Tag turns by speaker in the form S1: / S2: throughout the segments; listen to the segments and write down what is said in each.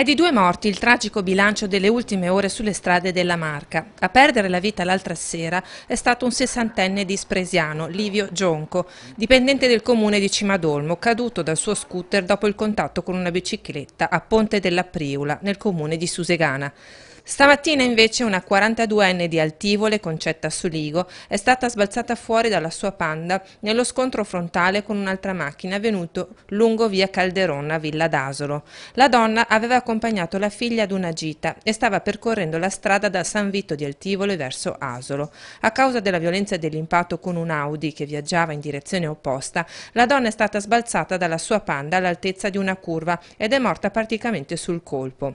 S1: È di due morti il tragico bilancio delle ultime ore sulle strade della Marca. A perdere la vita l'altra sera è stato un sessantenne di Spresiano, Livio Gionco, dipendente del comune di Cimadolmo, caduto dal suo scooter dopo il contatto con una bicicletta a Ponte della Priula, nel comune di Susegana. Stamattina invece una 42enne di Altivole, Concetta Suligo, è stata sbalzata fuori dalla sua panda nello scontro frontale con un'altra macchina avvenuto lungo via Calderona, Villa d'Asolo. La donna aveva accompagnato la figlia ad una gita e stava percorrendo la strada da San Vito di Altivole verso Asolo. A causa della violenza e dell'impatto con un Audi che viaggiava in direzione opposta, la donna è stata sbalzata dalla sua panda all'altezza di una curva ed è morta praticamente sul colpo.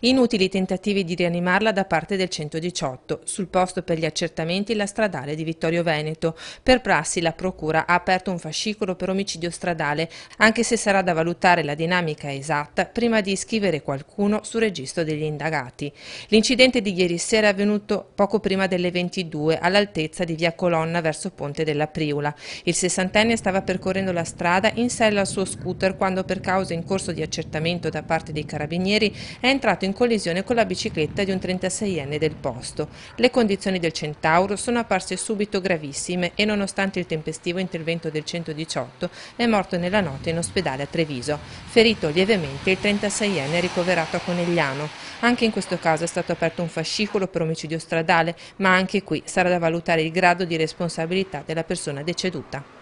S1: Inutili tentativi di rianimarla da parte del 118, sul posto per gli accertamenti la stradale di Vittorio Veneto. Per prassi la procura ha aperto un fascicolo per omicidio stradale, anche se sarà da valutare la dinamica esatta prima di iscrivere qualcuno sul registro degli indagati. L'incidente di ieri sera è avvenuto poco prima delle 22 all'altezza di via Colonna verso Ponte della Priula. Il sessantenne stava percorrendo la strada in sella al suo scooter quando per causa in corso di accertamento da parte dei carabinieri è entrato in collisione con la bicicletta di un 36enne del posto. Le condizioni del Centauro sono apparse subito gravissime e nonostante il tempestivo intervento del 118 è morto nella notte in ospedale a Treviso. Ferito lievemente il 36enne è ricoverato a Conegliano. Anche in questo caso è stato aperto un fascicolo per omicidio stradale, ma anche qui sarà da valutare il grado di responsabilità della persona deceduta.